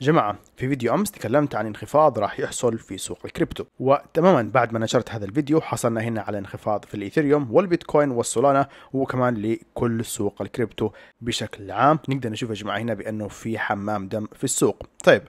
جماعة في فيديو أمس تكلمت عن انخفاض راح يحصل في سوق الكريبتو وتماما بعد ما نشرت هذا الفيديو حصلنا هنا على انخفاض في الإيثيريوم والبيتكوين والسولانا وكمان لكل سوق الكريبتو بشكل عام نقدر نشوف يا جماعة هنا بأنه في حمام دم في السوق طيب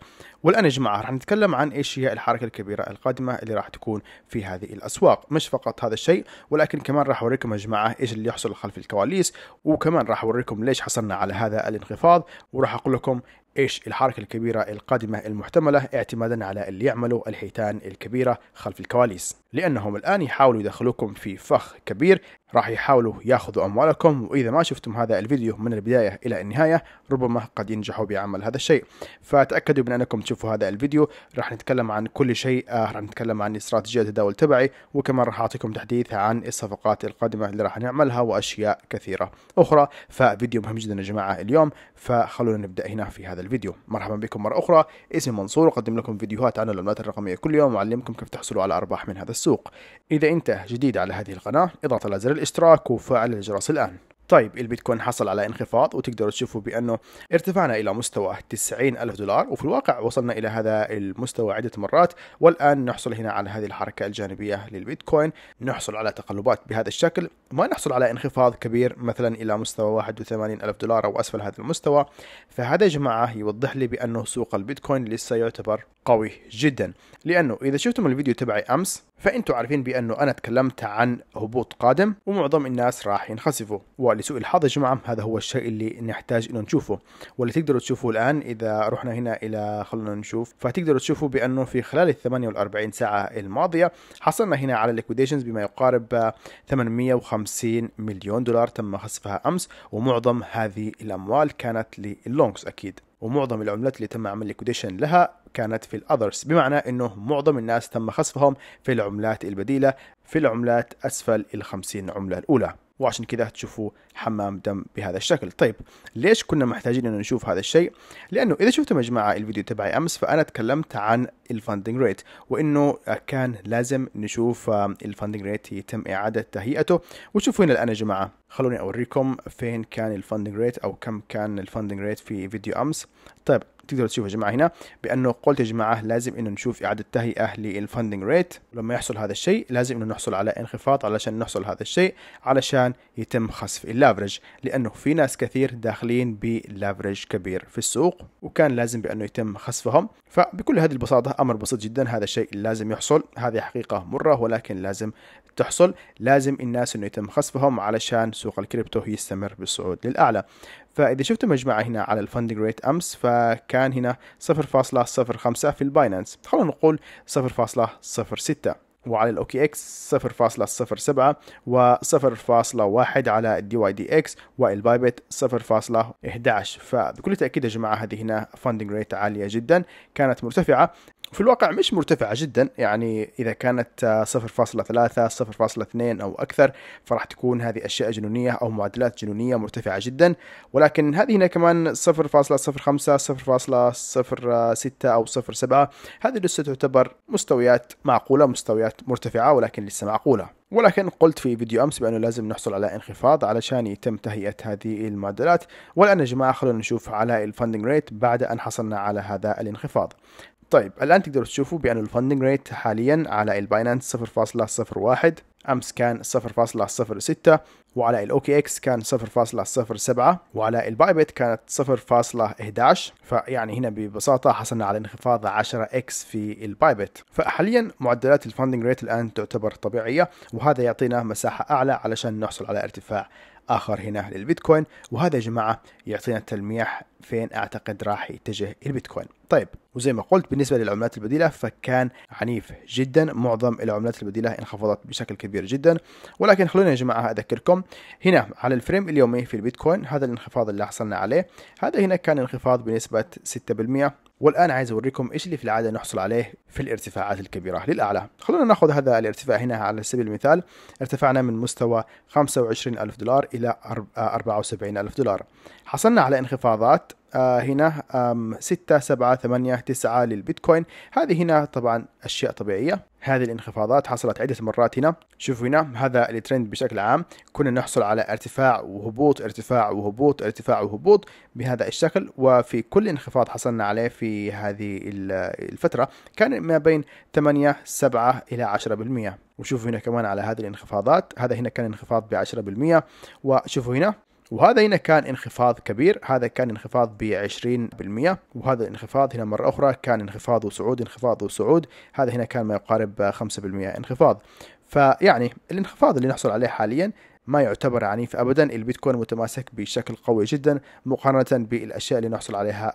والآن يا جماعة راح نتكلم عن إيش هي الحركة الكبيرة القادمة اللي راح تكون في هذه الأسواق مش فقط هذا الشيء ولكن كمان راح أوريكم يا جماعة إيش اللي يحصل خلف الكواليس وكمان راح أوريكم ليش حصلنا على هذا الانخفاض وراح أقول لكم إيش الحركة الكبيرة القادمة المحتملة اعتمادا على اللي يعملوا الحيتان الكبيرة خلف الكواليس لأنهم الآن يحاولوا يدخلوكم في فخ كبير راح يحاولوا ياخذوا أموالكم وإذا ما شفتم هذا الفيديو من البداية إلى النهاية ربما قد ينجحوا بعمل هذا الشيء فتأكدوا من أنكم تشوفوا هذا الفيديو راح نتكلم عن كل شيء آه، راح نتكلم عن استراتيجية التداول تبعي وكمان راح أعطيكم تحديث عن الصفقات القادمة اللي راح نعملها وأشياء كثيرة أخرى ففيديو مهم جدا يا جماعة اليوم فخلونا نبدأ هنا في هذا الفيديو مرحبا بكم مرة أخرى اسمي منصور أقدم لكم فيديوهات عن العملات الرقمية كل يوم وأعلمكم كيف تحصلوا على أرباح من هذا السوق إذا أنت جديد على هذه القناة اضغط على زر الاشتراك وفعل الجرس الآن طيب البيتكوين حصل على انخفاض وتقدروا تشوفوا بأنه ارتفعنا إلى مستوى 90 ألف دولار وفي الواقع وصلنا إلى هذا المستوى عدة مرات والآن نحصل هنا على هذه الحركة الجانبية للبيتكوين نحصل على تقلبات بهذا الشكل ما نحصل على انخفاض كبير مثلا إلى مستوى 81 ألف دولار أو أسفل هذا المستوى فهذا يا جماعة يوضح لي بأنه سوق البيتكوين لسه يعتبر قوي جدا لانه اذا شفتم الفيديو تبعي امس فانتم عارفين بانه انا تكلمت عن هبوط قادم ومعظم الناس راح ينخسفوا ولسوء الحظ يا جماعه هذا هو الشيء اللي نحتاج انه نشوفه واللي تقدروا تشوفوه الان اذا رحنا هنا الى خلونا نشوف فتقدروا تشوفوا بانه في خلال ال 48 ساعه الماضيه حصلنا هنا على الليكويديشنز بما يقارب 850 مليون دولار تم خسفها امس ومعظم هذه الاموال كانت للونجز اكيد ومعظم العملات اللي تم عمل ليكوديشن لها كانت في الاذرز بمعنى انه معظم الناس تم خصفهم في العملات البديله في العملات اسفل ال 50 عمله الاولى وعشان كذا تشوفوا حمام دم بهذا الشكل طيب ليش كنا محتاجين انه نشوف هذا الشيء لانه اذا شفتم يا جماعه الفيديو تبعي امس فانا تكلمت عن الفاندنج ريت وانه كان لازم نشوف الفاندنج ريت يتم اعاده تهيئته وشوفوا هنا الان يا جماعه خلوني اوريكم فين كان الفاندنج ريت او كم كان الفاندنج ريت في فيديو امس طيب تقدر تشوف يا جماعه هنا بانه قلت يا جماعه لازم انه نشوف اعاده تهيئه للفندنج ريت لما يحصل هذا الشيء لازم انه نحصل على انخفاض علشان نحصل هذا الشيء علشان يتم خسف اللافرج لانه في ناس كثير داخلين بلافرج كبير في السوق وكان لازم بانه يتم خسفهم فبكل هذه البساطه امر بسيط جدا هذا الشيء لازم يحصل هذه حقيقه مره ولكن لازم تحصل لازم الناس انه يتم خسفهم علشان سوق الكريبتو يستمر بالصعود للاعلى فإذا شفتوا مجموعة هنا على الفندنج ريت أمس فكان هنا 0.05 في الباينانس خلونا نقول 0.06 وعلى الاوكي اكس 0.07 و0.1 على الدي واي دي اكس والبايبت 0.11 فبكل تاكيد يا جماعه هذه هنا فاندنج ريت عاليه جدا كانت مرتفعه في الواقع مش مرتفعة جدا يعني إذا كانت 0.3 0.2 أو أكثر فراح تكون هذه أشياء جنونية أو معدلات جنونية مرتفعة جدا ولكن هذه هنا كمان 0.05 0.06 أو 0.7 هذه لسه تعتبر مستويات معقولة مستويات مرتفعة ولكن لسه معقولة ولكن قلت في فيديو امس بانه لازم نحصل على انخفاض علشان يتم تهيئه هذه المعدلات والان يا جماعه خلونا نشوف على الفندنج ريت بعد ان حصلنا على هذا الانخفاض طيب الآن تقدروا تشوفوا بأن الفندنج ريت حاليا على الباينانس 0.01 أمس كان 0.06 وعلى الأوكي إكس كان 0.07 وعلى البايبت كانت 0.11 فيعني هنا ببساطة حصلنا على انخفاض 10 إكس في البايبت فحاليا معدلات الفندنج ريت الآن تعتبر طبيعية وهذا يعطينا مساحة أعلى علشان نحصل على ارتفاع آخر هنا للبيتكوين وهذا يا جماعة يعطينا تلميح فين اعتقد راح يتجه البيتكوين طيب وزي ما قلت بالنسبه للعملات البديله فكان عنيف جدا معظم العملات البديله انخفضت بشكل كبير جدا ولكن خلونا يا جماعه اذكركم هنا على الفريم اليومي في البيتكوين هذا الانخفاض اللي حصلنا عليه هذا هنا كان انخفاض بنسبه 6% والآن عايز أوريكم إيش اللي في العادة نحصل عليه في الارتفاعات الكبيرة للأعلى خلونا نأخذ هذا الارتفاع هنا على سبيل المثال ارتفعنا من مستوى 25 ألف دولار إلى 74 آه، ألف دولار حصلنا على انخفاضات آه، هنا 6 7 8 9 للبيتكوين هذه هنا طبعا أشياء طبيعية هذه الانخفاضات حصلت عدة مرات هنا شوفوا هنا هذا الترند بشكل عام كنا نحصل على ارتفاع وهبوط ارتفاع وهبوط ارتفاع وهبوط بهذا الشكل وفي كل انخفاض حصلنا عليه في هذه الفترة كان ما بين 8 7 إلى 10% وشوفوا هنا كمان على هذه الانخفاضات هذا هنا كان انخفاض ب 10% وشوفوا هنا وهذا هنا كان انخفاض كبير هذا كان انخفاض ب 20% وهذا الانخفاض هنا مرة أخرى كان انخفاض وصعود انخفاض وصعود هذا هنا كان ما يقارب 5% انخفاض فيعني الانخفاض اللي نحصل عليه حاليا ما يعتبر عنيف ابدا البيتكوين متماسك بشكل قوي جدا مقارنه بالاشياء اللي نحصل عليها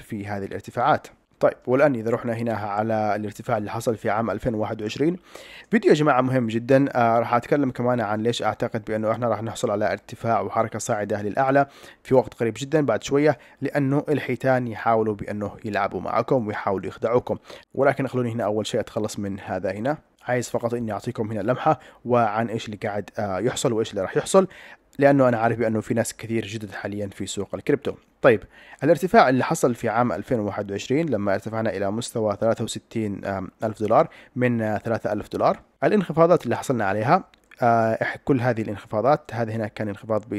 في هذه الارتفاعات طيب والآن إذا رحنا هنا على الارتفاع اللي حصل في عام 2021 فيديو يا جماعة مهم جدا آه راح أتكلم كمان عن ليش أعتقد بأنه إحنا راح نحصل على ارتفاع وحركة صاعدة للأعلى في وقت قريب جدا بعد شوية لأنه الحيتان يحاولوا بأنه يلعبوا معكم ويحاولوا يخدعوكم ولكن خلوني هنا أول شيء أتخلص من هذا هنا عايز فقط اني اعطيكم هنا لمحه وعن ايش اللي قاعد آه، يحصل وايش اللي راح يحصل لانه انا عارف بانه في ناس كثير جدد حاليا في سوق الكريبتو طيب الارتفاع اللي حصل في عام 2021 لما ارتفعنا الى مستوى 63 ألف دولار من 3000 آه، دولار الانخفاضات اللي حصلنا عليها آه، كل هذه الانخفاضات هذا هنا كان انخفاض ب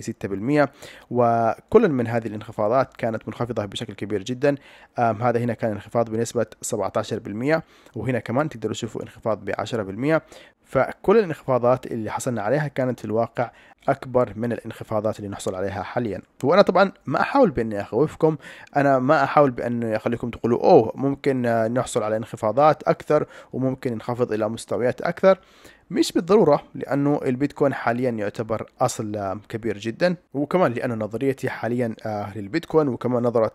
6% وكل من هذه الانخفاضات كانت منخفضة بشكل كبير جدا هذا هنا كان انخفاض بنسبة 17% وهنا كمان تقدروا تشوفوا انخفاض ب 10% فكل الانخفاضات اللي حصلنا عليها كانت في الواقع اكبر من الانخفاضات اللي نحصل عليها حاليا وانا طبعا ما احاول باني اخوفكم انا ما احاول بانه اخليكم تقولوا اوه ممكن نحصل على انخفاضات اكثر وممكن ننخفض الى مستويات اكثر مش بالضروره لانه البيتكوين حاليا يعتبر اصل كبير جدا وكمان لانه نظريتي حاليا آه، للبيتكوين وكمان نظره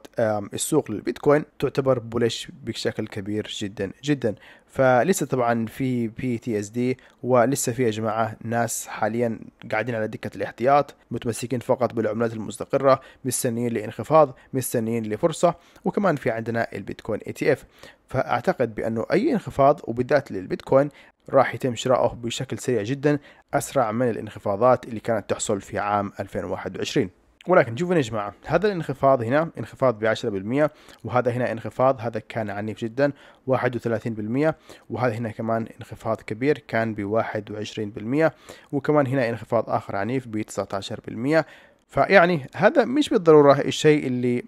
السوق للبيتكوين تعتبر بولش بشكل كبير جدا جدا فلسه طبعا في بي تي اس دي ولسه في يا جماعه ناس حاليا قاعدين على دكه الاحتياط متمسكين فقط بالعملات المستقره مستنيين لانخفاض مستنيين لفرصه وكمان في عندنا البيتكوين اي تي اف فاعتقد بانه اي انخفاض وبالذات للبيتكوين راح يتم شراؤه بشكل سريع جدا أسرع من الانخفاضات اللي كانت تحصل في عام 2021 ولكن شوفوا يا جماعة هذا الانخفاض هنا انخفاض ب 10% وهذا هنا انخفاض هذا كان عنيف جدا 31% وهذا هنا كمان انخفاض كبير كان ب 21% وكمان هنا انخفاض آخر عنيف ب 19% فيعني هذا مش بالضرورة الشيء اللي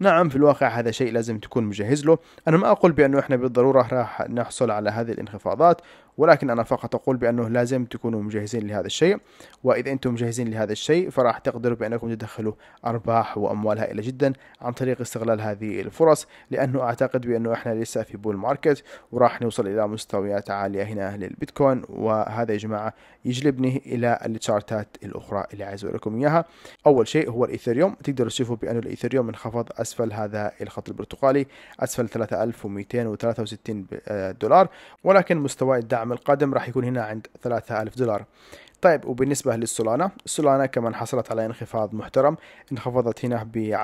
نعم في الواقع هذا شيء لازم تكون مجهز له أنا ما أقول بأنه إحنا بالضرورة راح نحصل على هذه الانخفاضات ولكن أنا فقط أقول بأنه لازم تكونوا مجهزين لهذا الشيء وإذا أنتم مجهزين لهذا الشيء فراح تقدروا بأنكم تدخلوا أرباح وأموال هائلة جدا عن طريق استغلال هذه الفرص لأنه أعتقد بأنه إحنا لسه في بول ماركت وراح نوصل إلى مستويات عالية هنا للبيتكوين وهذا يا جماعة يجلبني إلى التشارتات الأخرى اللي عايز أقول لكم إياها أول شيء هو الإيثريوم تقدروا تشوفوا بأنه الإيثريوم انخفض انخفض أسفل هذا الخط البرتقالي أسفل 3263 آه، دولار ولكن مستوى الدعم القادم راح يكون هنا عند 3000 دولار طيب وبالنسبة للسولانا السولانا كمان حصلت على انخفاض محترم انخفضت هنا ب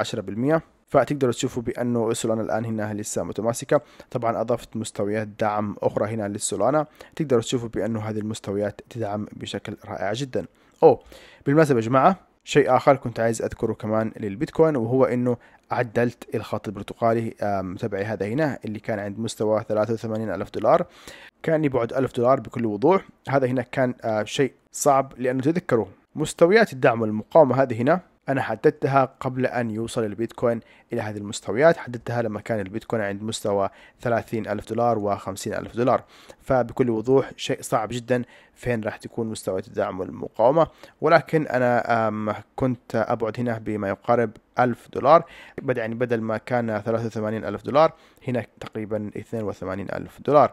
10% فتقدروا تشوفوا بانه السولانا الان هنا لسه متماسكه طبعا اضافت مستويات دعم اخرى هنا للسولانا تقدروا تشوفوا بانه هذه المستويات تدعم بشكل رائع جدا او بالمناسبه يا جماعه شيء اخر كنت عايز اذكره كمان للبيتكوين وهو انه عدلت الخط البرتقالي تبعي هذا هنا اللي كان عند مستوى 83 ألف دولار كان يبعد ألف دولار بكل وضوح هذا هنا كان آه، شيء صعب لأنه تذكروا مستويات الدعم والمقاومة هذه هنا أنا حددتها قبل أن يوصل البيتكوين إلى هذه المستويات حددتها لما كان البيتكوين عند مستوى 30 ألف دولار و 50 ألف دولار فبكل وضوح شيء صعب جدا فين راح تكون مستويات الدعم والمقاومة ولكن أنا كنت أبعد هنا بما يقارب ألف دولار بدأ يعني بدل ما كان وثمانين ألف دولار هنا تقريبا وثمانين ألف دولار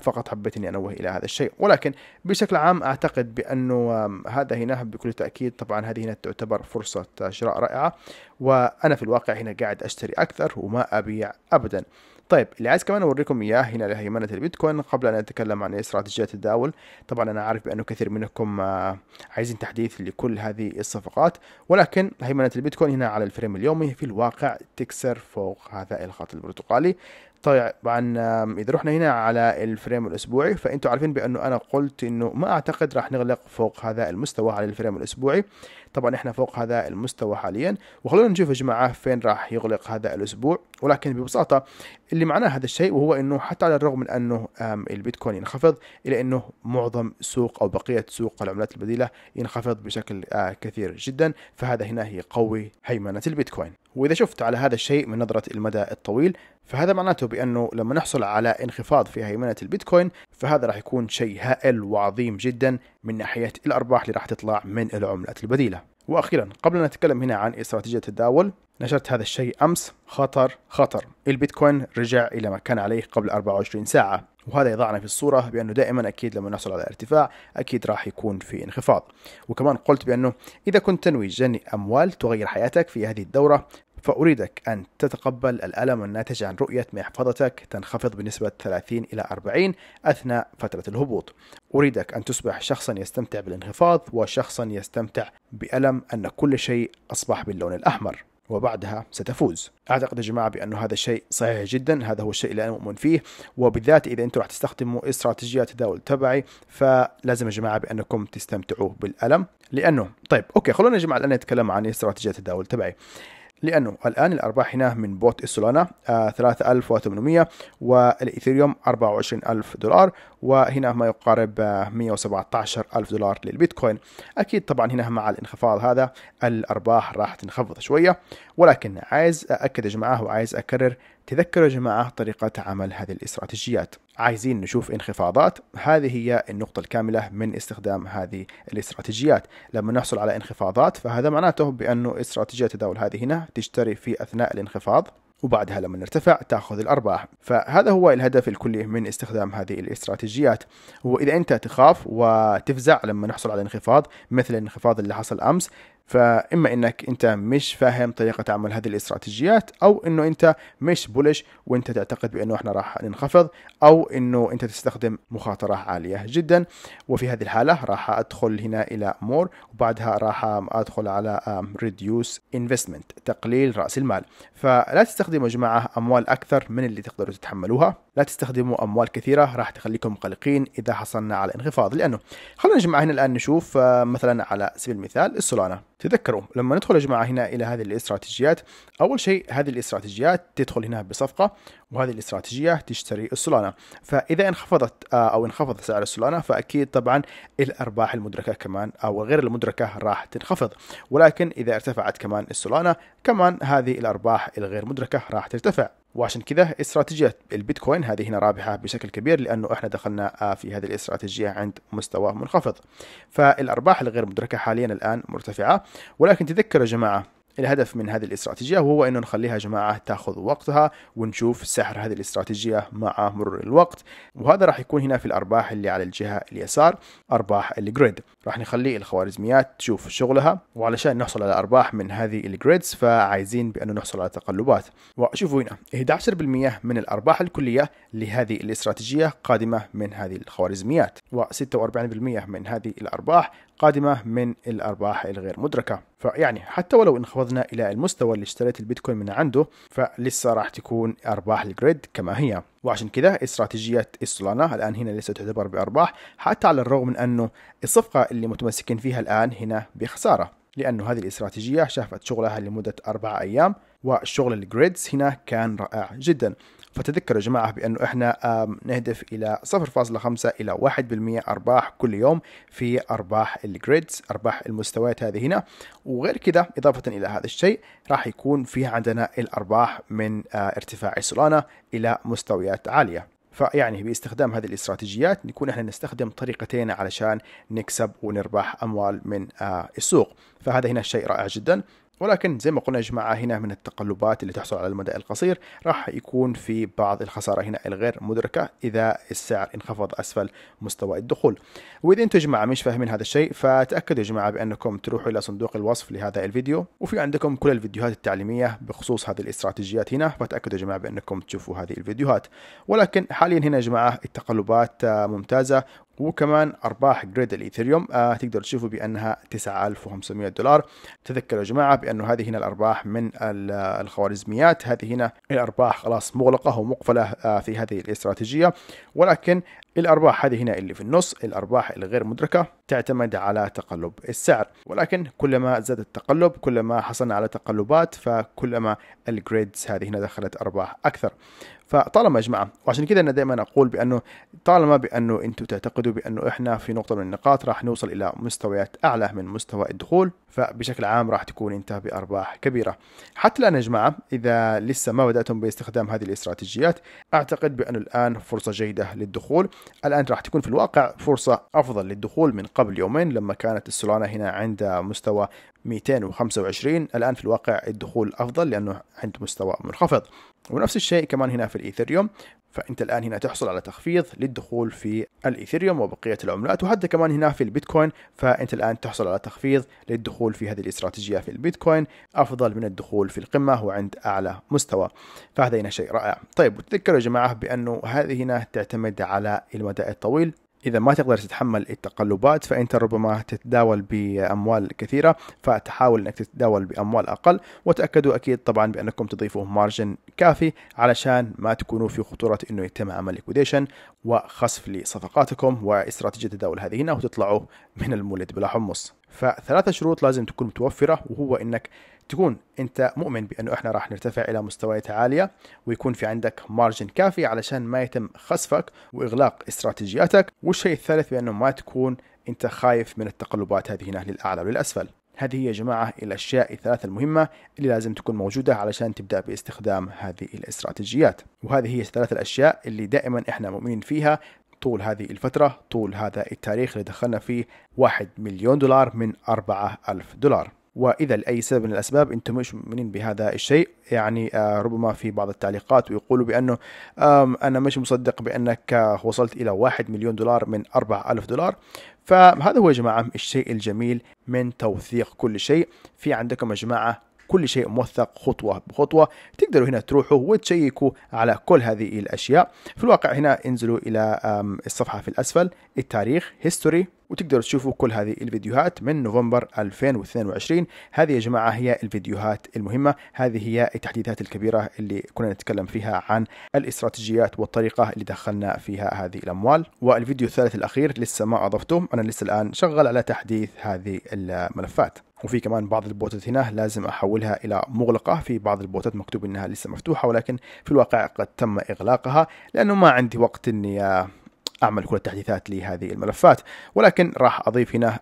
فقط حبيت أني أنوه إلى هذا الشيء ولكن بشكل عام أعتقد بأنه هذا هنا بكل تأكيد طبعا هذه هنا تعتبر فرصة آه، شراء رائعة وأنا في الواقع هنا قاعد أشتري أكثر وما أبيع أبدا طيب اللي عايز كمان اوريكم اياه هنا لهيمنه البيتكوين قبل ان اتكلم عن استراتيجيه التداول طبعا انا عارف بانه كثير منكم آه، عايزين تحديث لكل هذه الصفقات ولكن هيمنه البيتكوين هنا على الفريم اليومي في الواقع تكسر فوق هذا الخط البرتقالي طبعا اذا رحنا هنا على الفريم الاسبوعي فانتم عارفين بانه انا قلت انه ما اعتقد راح نغلق فوق هذا المستوى على الفريم الاسبوعي طبعا احنا فوق هذا المستوى حاليا وخلونا نشوف يا جماعه فين راح يغلق هذا الاسبوع ولكن ببساطه اللي معناه هذا الشيء وهو انه حتى على الرغم من انه البيتكوين ينخفض الا انه معظم سوق او بقيه سوق العملات البديله ينخفض بشكل آه، كثير جدا فهذا هنا يقوي هيمنه البيتكوين واذا شفت على هذا الشيء من نظره المدى الطويل فهذا معناته بانه لما نحصل على انخفاض في هيمنه البيتكوين فهذا راح يكون شيء هائل وعظيم جدا من ناحيه الارباح اللي راح تطلع من العملات البديله واخيرا قبل ان نتكلم هنا عن استراتيجيه التداول نشرت هذا الشيء امس خطر خطر البيتكوين رجع الى ما كان عليه قبل 24 ساعه وهذا يضعنا في الصورة بأنه دائما أكيد لما نحصل على ارتفاع أكيد راح يكون في انخفاض وكمان قلت بأنه إذا كنت تنوي جني أموال تغير حياتك في هذه الدورة فأريدك أن تتقبل الألم الناتج عن رؤية محفظتك تنخفض بنسبة 30 إلى 40 أثناء فترة الهبوط. أريدك أن تصبح شخصا يستمتع بالانخفاض وشخصا يستمتع بألم أن كل شيء أصبح باللون الأحمر. وبعدها ستفوز اعتقد يا جماعه بانه هذا الشيء صحيح جدا هذا هو الشيء اللي انا مؤمن فيه وبالذات اذا انتم راح تستخدموا استراتيجيه التداول تبعي فلازم يا جماعه بانكم تستمتعوا بالالم لانه طيب اوكي خلونا يا جماعه الان نتكلم عن استراتيجيه التداول تبعي لأنه الآن الأرباح هنا من بوت السولانا 3800 آه، والإيثيريوم 24000 دولار وهنا ما يقارب 117000 آه، دولار للبيتكوين أكيد طبعا هنا مع الانخفاض هذا الأرباح راح تنخفض شوية ولكن عايز اكد يا جماعة وعايز أكرر تذكروا يا جماعة طريقة عمل هذه الاستراتيجيات عايزين نشوف انخفاضات هذه هي النقطة الكاملة من استخدام هذه الاستراتيجيات لما نحصل على انخفاضات فهذا معناته بأنه استراتيجية تداول هذه هنا تشتري في أثناء الانخفاض وبعدها لما نرتفع تاخذ الارباح فهذا هو الهدف الكلي من استخدام هذه الاستراتيجيات واذا انت تخاف وتفزع لما نحصل على انخفاض مثل الانخفاض اللي حصل امس فاما انك انت مش فاهم طريقه عمل هذه الاستراتيجيات او انه انت مش بولش وانت تعتقد بانه احنا راح ننخفض او انه انت تستخدم مخاطره عاليه جدا وفي هذه الحاله راح ادخل هنا الى مور وبعدها راح ادخل على ريديوس انفستمنت تقليل راس المال فلا تستخدموا يا جماعه اموال اكثر من اللي تقدروا تتحملوها لا تستخدموا اموال كثيره راح تخليكم قلقين اذا حصلنا على انخفاض لانه خلينا نجمع هنا الان نشوف آه، مثلا على سبيل المثال السولانا تذكروا لما ندخل يا جماعه هنا الى هذه الاستراتيجيات اول شيء هذه الاستراتيجيات تدخل هنا بصفقه وهذه الاستراتيجيه تشتري السولانا فاذا انخفضت آه، او انخفض سعر السولانا فاكيد طبعا الارباح المدركه كمان او غير المدركه راح تنخفض ولكن اذا ارتفعت كمان السولانا كمان هذه الارباح الغير مدركه راح ترتفع وعشان كذا استراتيجية البيتكوين هذه هنا رابحة بشكل كبير لأنه احنا دخلنا آه، في هذه الاستراتيجية عند مستوى منخفض فالأرباح الغير مدركة حاليا الآن مرتفعة ولكن تذكر يا جماعة الهدف من هذه الاستراتيجية هو أنه نخليها يا جماعة تاخذ وقتها ونشوف سحر هذه الاستراتيجية مع مرور الوقت وهذا راح يكون هنا في الأرباح اللي على الجهة اليسار أرباح الجريد راح نخلي الخوارزميات تشوف شغلها وعلشان نحصل على أرباح من هذه الجريدز فعايزين بأنه نحصل على تقلبات وشوفوا هنا 11% من الأرباح الكلية لهذه الاستراتيجية قادمة من هذه الخوارزميات و46% من هذه الأرباح قادمة من الأرباح الغير مدركة فيعني حتى ولو انخفضنا إلى المستوى اللي اشتريت البيتكوين من عنده فلسه راح تكون أرباح الجريد كما هي وعشان كده استراتيجية السولانا الآن هنا لسه تعتبر بأرباح حتى على الرغم من أنه الصفقة اللي متمسكين فيها الآن هنا بخسارة لأنه هذه الاستراتيجية شافت شغلها لمدة أربع أيام والشغل الجريدز هنا كان رائع جدا فتذكروا يا جماعة بأنه إحنا نهدف إلى 0.5 إلى 1% أرباح كل يوم في أرباح الجريدز أرباح المستويات هذه هنا وغير كده إضافة إلى هذا الشيء راح يكون في عندنا الأرباح من آه، ارتفاع السلانة إلى مستويات عالية فيعني باستخدام هذه الاستراتيجيات نكون احنا نستخدم طريقتين علشان نكسب ونربح اموال من آه، السوق فهذا هنا شيء رائع جدا ولكن زي ما قلنا يا جماعة هنا من التقلبات اللي تحصل على المدى القصير راح يكون في بعض الخسارة هنا الغير مدركة إذا السعر انخفض أسفل مستوى الدخول وإذا أنتم يا جماعة مش فاهمين هذا الشيء فتأكدوا يا جماعة بأنكم تروحوا إلى صندوق الوصف لهذا الفيديو وفي عندكم كل الفيديوهات التعليمية بخصوص هذه الاستراتيجيات هنا فتأكدوا يا جماعة بأنكم تشوفوا هذه الفيديوهات ولكن حاليا هنا يا جماعة التقلبات ممتازة وكمان أرباح جريد الإيثيريوم آه تقدر تشوفوا بأنها 9500 دولار تذكروا يا جماعة بأنه هذه هنا الأرباح من الخوارزميات هذه هنا الأرباح خلاص مغلقة ومقفلة آه في هذه الاستراتيجية ولكن الأرباح هذه هنا اللي في النص الأرباح الغير مدركة تعتمد على تقلب السعر ولكن كلما زاد التقلب كلما حصلنا على تقلبات فكلما الجريدز هذه هنا دخلت ارباح اكثر فطالما يا جماعه وعشان كذا انا دائما اقول بانه طالما بانه انتم تعتقدوا بانه احنا في نقطه من النقاط راح نوصل الى مستويات اعلى من مستوى الدخول فبشكل عام راح تكون انت بارباح كبيره حتى الان يا جماعه اذا لسه ما بداتم باستخدام هذه الاستراتيجيات اعتقد بانه الان فرصه جيده للدخول الان راح تكون في الواقع فرصه افضل للدخول من قبل يومين لما كانت السولانا هنا عند مستوى 225 الآن في الواقع الدخول أفضل لأنه عند مستوى منخفض ونفس الشيء كمان هنا في الإيثريوم فانت الان هنا تحصل على تخفيض للدخول في الايثيريوم وبقيه العملات وحتى كمان هنا في البيتكوين فانت الان تحصل على تخفيض للدخول في هذه الاستراتيجيه في البيتكوين افضل من الدخول في القمه وعند اعلى مستوى فهذا هنا شيء رائع طيب وتذكروا يا جماعه بانه هذه هنا تعتمد على المدى الطويل إذا ما تقدر تتحمل التقلبات فأنت ربما تتداول بأموال كثيرة فتحاول أنك تتداول بأموال أقل وتأكدوا أكيد طبعا بأنكم تضيفوا مارجن كافي علشان ما تكونوا في خطورة أنه يتم عمل ليكوديشن وخصف لصفقاتكم واستراتيجية تداول هذه هنا وتطلعوا من المولد بلا حمص فثلاثة شروط لازم تكون متوفرة وهو أنك تكون انت مؤمن بانه احنا راح نرتفع الى مستويات عاليه ويكون في عندك مارجن كافي علشان ما يتم خسفك واغلاق استراتيجياتك والشيء الثالث بانه ما تكون انت خايف من التقلبات هذه هنا للاعلى وللاسفل هذه يا جماعة الأشياء الثلاثة المهمة اللي لازم تكون موجودة علشان تبدأ باستخدام هذه الاستراتيجيات وهذه هي الثلاث الأشياء اللي دائما إحنا مؤمنين فيها طول هذه الفترة طول هذا التاريخ اللي دخلنا فيه واحد مليون دولار من أربعة ألف دولار واذا لاي سبب من الاسباب انتم مش مؤمنين بهذا الشيء يعني آه، ربما في بعض التعليقات ويقولوا بانه انا مش مصدق بانك آه، وصلت الى 1 مليون دولار من 4000 دولار فهذا هو يا جماعه الشيء الجميل من توثيق كل شيء في عندكم يا جماعه كل شيء موثق خطوة بخطوة تقدروا هنا تروحوا وتشيكوا على كل هذه الأشياء في الواقع هنا انزلوا إلى الصفحة في الأسفل التاريخ هيستوري وتقدروا تشوفوا كل هذه الفيديوهات من نوفمبر 2022 هذه يا جماعة هي الفيديوهات المهمة هذه هي التحديثات الكبيرة اللي كنا نتكلم فيها عن الاستراتيجيات والطريقة اللي دخلنا فيها هذه الأموال والفيديو الثالث الأخير لسه ما أضفته أنا لسه الآن شغال على تحديث هذه الملفات وفي كمان بعض البوتات هنا لازم احولها الى مغلقه في بعض البوتات مكتوب انها لسه مفتوحه ولكن في الواقع قد تم اغلاقها لانه ما عندي وقت اني اعمل كل التحديثات لهذه الملفات ولكن راح اضيف هنا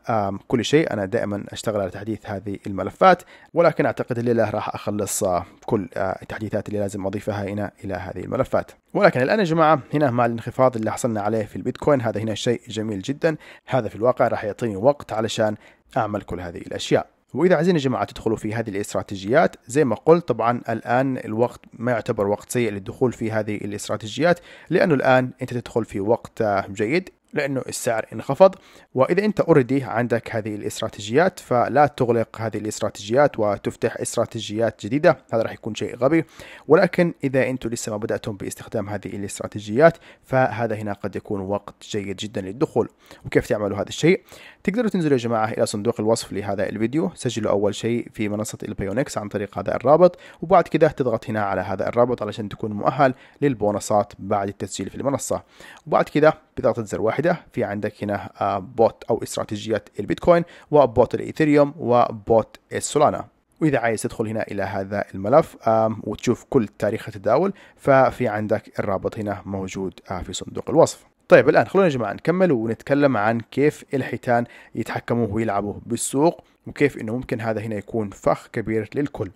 كل شيء انا دائما اشتغل على تحديث هذه الملفات ولكن اعتقد الليله راح اخلص آه، كل آه، التحديثات اللي لازم اضيفها هنا الى هذه الملفات ولكن الان يا جماعه هنا مع الانخفاض اللي حصلنا عليه في البيتكوين هذا هنا شيء جميل جدا هذا في الواقع راح يعطيني وقت علشان اعمل كل هذه الاشياء واذا عايزين يا جماعه تدخلوا في هذه الاستراتيجيات زي ما قلت طبعا الان الوقت ما يعتبر وقت سيء للدخول في هذه الاستراتيجيات لانه الان انت تدخل في وقت جيد لانه السعر انخفض واذا انت اوريدي عندك هذه الاستراتيجيات فلا تغلق هذه الاستراتيجيات وتفتح استراتيجيات جديده هذا راح يكون شيء غبي ولكن اذا انتم لسه ما بداتم باستخدام هذه الاستراتيجيات فهذا هنا قد يكون وقت جيد جدا للدخول وكيف تعملوا هذا الشيء تقدروا تنزلوا يا جماعة إلى صندوق الوصف لهذا الفيديو سجلوا أول شيء في منصة البيونكس عن طريق هذا الرابط وبعد كده تضغط هنا على هذا الرابط علشان تكون مؤهل للبونصات بعد التسجيل في المنصة وبعد كده بضغطة زر واحدة في عندك هنا آه، بوت أو استراتيجيات البيتكوين وبوت الإيثيريوم وبوت السولانا وإذا عايز تدخل هنا إلى هذا الملف وتشوف كل تاريخ التداول ففي عندك الرابط هنا موجود آه، في صندوق الوصف طيب الآن خلونا يا جماعة نكمل ونتكلم عن كيف الحيتان يتحكموا ويلعبوا بالسوق وكيف انه ممكن هذا هنا يكون فخ كبير للكل.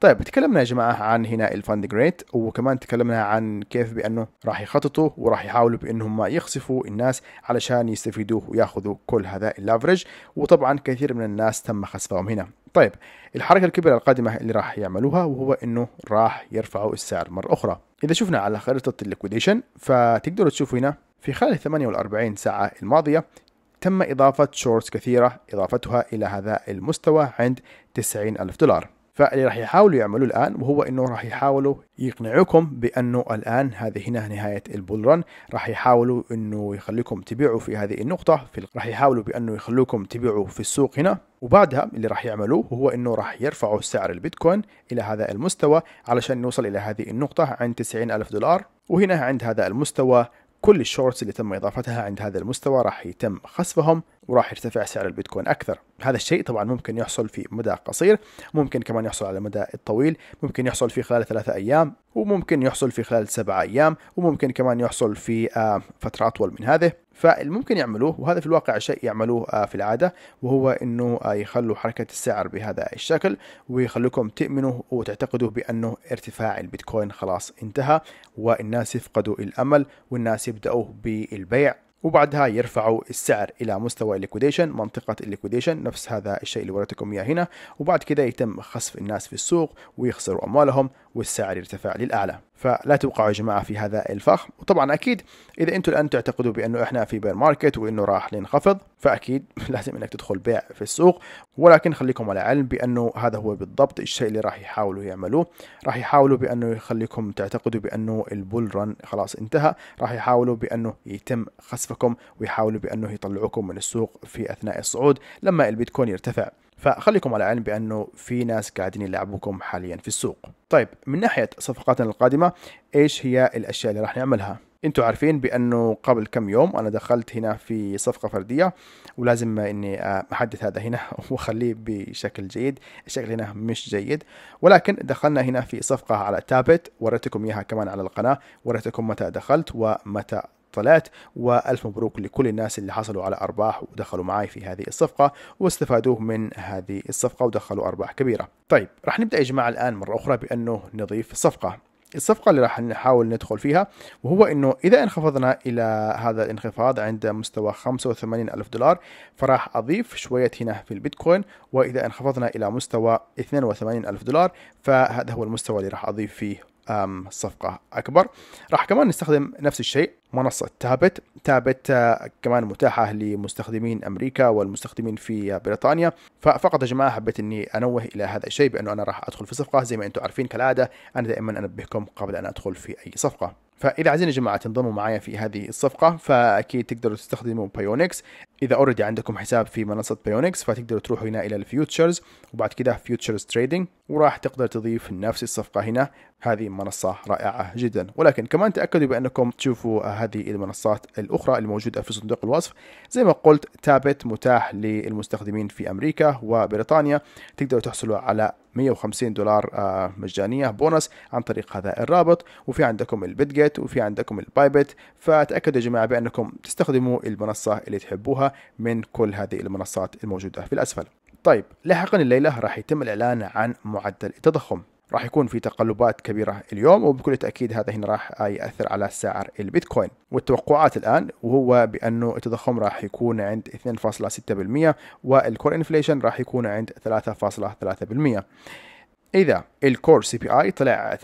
طيب تكلمنا يا جماعه عن هنا الفاند جريت وكمان تكلمنا عن كيف بانه راح يخططوا وراح يحاولوا بانهم يخصفوا الناس علشان يستفيدوا وياخذوا كل هذا اللافرج وطبعا كثير من الناس تم خسفهم هنا. طيب الحركه الكبيره القادمه اللي راح يعملوها وهو انه راح يرفعوا السعر مره اخرى. اذا شفنا على خريطه الليكويديشن فتقدروا تشوفوا هنا في خلال 48 ساعة الماضية تم إضافة شورتس كثيرة إضافتها إلى هذا المستوى عند 90 ألف دولار فاللي راح يحاولوا يعملوه الآن وهو أنه راح يحاولوا يقنعوكم بأنه الآن هذه هنا نهاية البول رن راح يحاولوا أنه يخليكم تبيعوا في هذه النقطة في راح يحاولوا بأنه يخلوكم تبيعوا في السوق هنا وبعدها اللي راح يعملوه هو أنه راح يرفعوا سعر البيتكوين إلى هذا المستوى علشان نوصل إلى هذه النقطة عند 90 ألف دولار وهنا عند هذا المستوى كل الشورتس اللي تم اضافتها عند هذا المستوى راح يتم خسفهم وراح يرتفع سعر البيتكوين اكثر هذا الشيء طبعا ممكن يحصل في مدى قصير ممكن كمان يحصل على المدى الطويل ممكن يحصل في خلال ثلاثة ايام وممكن يحصل في خلال سبعة ايام وممكن كمان يحصل في آه، فترة اطول من هذه فالممكن يعملوه وهذا في الواقع شيء يعملوه آه، في العادة وهو أنه آه، يخلوا حركة السعر بهذا الشكل ويخلوكم تؤمنوا وتعتقدوا بأنه ارتفاع البيتكوين خلاص انتهى والناس يفقدوا الأمل والناس يبدأوا بالبيع وبعدها يرفعوا السعر الى مستوى الليكويديشن منطقه الليكويديشن نفس هذا الشيء اللي وريتكم اياه هنا وبعد كده يتم خسف الناس في السوق ويخسروا اموالهم والسعر يرتفع للأعلى فلا توقعوا يا جماعة في هذا الفخ وطبعا أكيد إذا أنتم الآن تعتقدوا بأنه إحنا في بير ماركت وأنه راح لينخفض فأكيد لازم أنك تدخل بيع في السوق ولكن خليكم على علم بأنه هذا هو بالضبط الشيء اللي راح يحاولوا يعملوه راح يحاولوا بأنه يخليكم تعتقدوا بأنه البول رن خلاص انتهى راح يحاولوا بأنه يتم خسفكم ويحاولوا بأنه يطلعوكم من السوق في أثناء الصعود لما البيتكوين يرتفع فخليكم على علم بانه في ناس قاعدين يلعبوكم حاليا في السوق طيب من ناحيه صفقاتنا القادمه ايش هي الاشياء اللي راح نعملها انتم عارفين بانه قبل كم يوم انا دخلت هنا في صفقه فرديه ولازم اني احدث هذا هنا واخليه بشكل جيد الشكل هنا مش جيد ولكن دخلنا هنا في صفقه على تابت وريتكم اياها كمان على القناه وريتكم متى دخلت ومتى طلعت والف مبروك لكل الناس اللي حصلوا على ارباح ودخلوا معي في هذه الصفقه واستفادوا من هذه الصفقه ودخلوا ارباح كبيره. طيب راح نبدا يا جماعه الان مره اخرى بانه نضيف صفقه الصفقة اللي راح نحاول ندخل فيها وهو انه اذا انخفضنا الى هذا الانخفاض عند مستوى 85 الف دولار فراح اضيف شوية هنا في البيتكوين واذا انخفضنا الى مستوى 82 الف دولار فهذا هو المستوى اللي راح اضيف فيه صفقة أكبر راح كمان نستخدم نفس الشيء منصة تابت تابت آه، كمان متاحة لمستخدمين أمريكا والمستخدمين في بريطانيا فقط يا جماعة حبيت أني أنوه إلى هذا الشيء بأنه أنا راح أدخل في صفقة زي ما أنتم عارفين كالعادة أنا دائما أنبهكم قبل أن أدخل في أي صفقة فاذا عايزين يا جماعه تنضموا معايا في هذه الصفقه فاكيد تقدروا تستخدموا بايونكس اذا اوريدي عندكم حساب في منصه بايونكس فتقدروا تروحوا هنا الى الفيوتشرز وبعد كده فيوتشرز تريدنج وراح تقدر تضيف نفس الصفقه هنا هذه منصه رائعه جدا ولكن كمان تاكدوا بانكم تشوفوا هذه المنصات الاخرى الموجوده في صندوق الوصف زي ما قلت تابت متاح للمستخدمين في امريكا وبريطانيا تقدروا تحصلوا على 150 دولار آه، مجانيه بونص عن طريق هذا الرابط وفي عندكم البيت جيت وفي عندكم البايبت فتاكدوا يا جماعه بانكم تستخدموا المنصه اللي تحبوها من كل هذه المنصات الموجوده في الاسفل طيب لاحقا الليله راح يتم الاعلان عن معدل التضخم راح يكون في تقلبات كبيرة اليوم وبكل تأكيد هذا هنا راح آه، يأثر على سعر البيتكوين والتوقعات الآن وهو بأنه التضخم راح يكون عند 2.6% والكور انفليشن راح يكون عند 3.3% إذا الكور سي بي آي طلع 3.4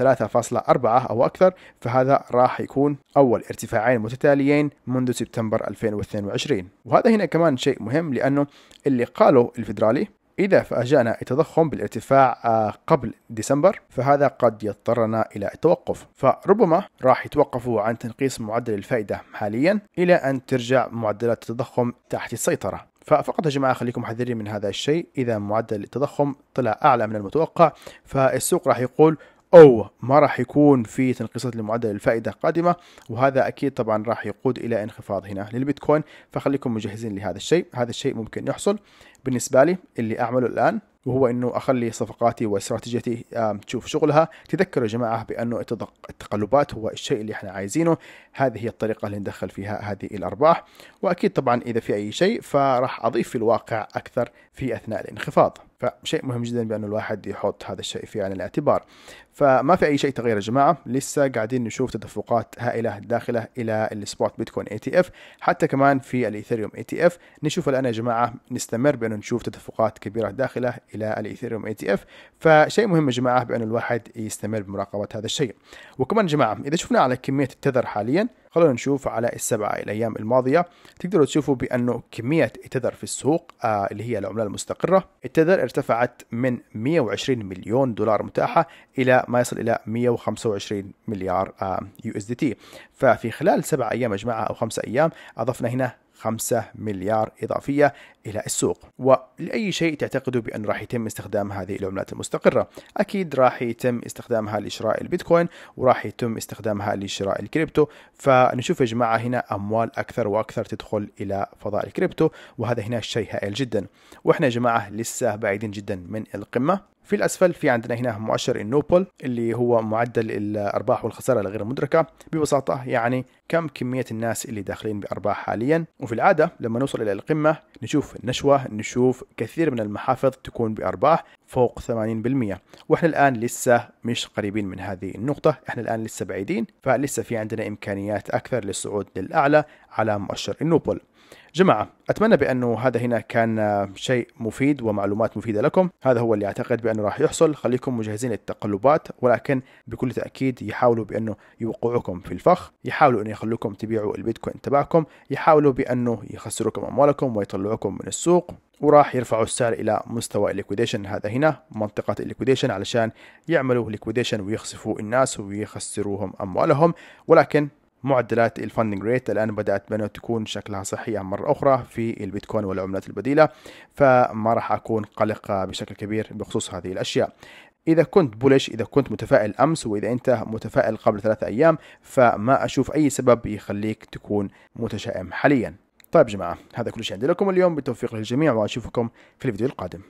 أو أكثر فهذا راح يكون أول ارتفاعين متتاليين منذ سبتمبر 2022 وهذا هنا كمان شيء مهم لأنه اللي قاله الفدرالي إذا فاجانا التضخم بالارتفاع آه، قبل ديسمبر فهذا قد يضطرنا إلى التوقف فربما راح يتوقفوا عن تنقيص معدل الفائدة حاليا إلى أن ترجع معدلات التضخم تحت السيطرة ففقط يا جماعه خليكم حذرين من هذا الشيء اذا معدل التضخم طلع اعلى من المتوقع فالسوق راح يقول او ما راح يكون في تنقيصات لمعدل الفائده قادمه وهذا اكيد طبعا راح يقود الى انخفاض هنا للبيتكوين فخليكم مجهزين لهذا الشيء هذا الشيء ممكن يحصل بالنسبه لي اللي اعمله الان وهو انه اخلي صفقاتي واستراتيجيتي تشوف شغلها تذكروا يا جماعه بانه التقلبات هو الشيء اللي احنا عايزينه هذه هي الطريقه اللي ندخل فيها هذه الارباح واكيد طبعا اذا في اي شيء فراح اضيف في الواقع اكثر في اثناء الانخفاض فشيء مهم جدا بأن الواحد يحط هذا الشيء في عين الاعتبار فما في أي شيء تغير يا جماعة لسه قاعدين نشوف تدفقات هائلة داخلة إلى السبوت بيتكوين اي تي اف حتى كمان في الإيثيريوم اي تي اف نشوف الآن يا جماعة نستمر بأن نشوف تدفقات كبيرة داخلة إلى الإيثيريوم اي تي اف فشيء مهم يا جماعة بأن الواحد يستمر بمراقبة هذا الشيء وكمان يا جماعة إذا شفنا على كمية التذر حاليا خلونا نشوف على السبعة الأيام الماضية تقدروا تشوفوا بأنه كمية التذر في السوق آه اللي هي العملة المستقرة التذر ارتفعت من 120 مليون دولار متاحة إلى ما يصل إلى 125 مليار آه، يو اس دي تي ففي خلال سبعة أيام جماعة أو خمسة أيام أضفنا هنا 5 مليار إضافية إلى السوق ولأي شيء تعتقدوا بأن راح يتم استخدام هذه العملات المستقرة أكيد راح يتم استخدامها لشراء البيتكوين وراح يتم استخدامها لشراء الكريبتو فنشوف يا جماعة هنا أموال أكثر وأكثر تدخل إلى فضاء الكريبتو وهذا هنا شيء هائل جدا وإحنا يا جماعة لسه بعيدين جدا من القمة في الأسفل في عندنا هنا مؤشر النوبل اللي هو معدل الأرباح والخسارة الغير مدركة ببساطة يعني كم كمية الناس اللي داخلين بأرباح حاليا وفي العادة لما نوصل إلى القمة نشوف نشوه نشوف كثير من المحافظ تكون بأرباح فوق 80% وإحنا الآن لسه مش قريبين من هذه النقطة إحنا الآن لسه بعيدين فلسه في عندنا إمكانيات أكثر للصعود للأعلى على مؤشر النوبل جماعة أتمنى بأنه هذا هنا كان شيء مفيد ومعلومات مفيدة لكم هذا هو اللي أعتقد بأنه راح يحصل خليكم مجهزين للتقلبات ولكن بكل تأكيد يحاولوا بأنه يوقعوكم في الفخ يحاولوا أنه يخلوكم تبيعوا البيتكوين تبعكم يحاولوا بأنه يخسروكم أموالكم ويطلعوكم من السوق وراح يرفعوا السعر الى مستوى الليكويديشن هذا هنا منطقه الليكويديشن علشان يعملوا ليكويديشن ويخسفوا الناس ويخسروهم اموالهم ولكن معدلات الفندنج ريت الآن بدأت بأنه تكون شكلها صحيه مرة أخرى في البيتكوين والعملات البديلة فما راح أكون قلق بشكل كبير بخصوص هذه الأشياء إذا كنت بولش إذا كنت متفائل أمس وإذا أنت متفائل قبل ثلاثة أيام فما أشوف أي سبب يخليك تكون متشائم حاليا طيب جماعة هذا كل شيء عندي لكم اليوم بالتوفيق للجميع وأشوفكم في الفيديو القادم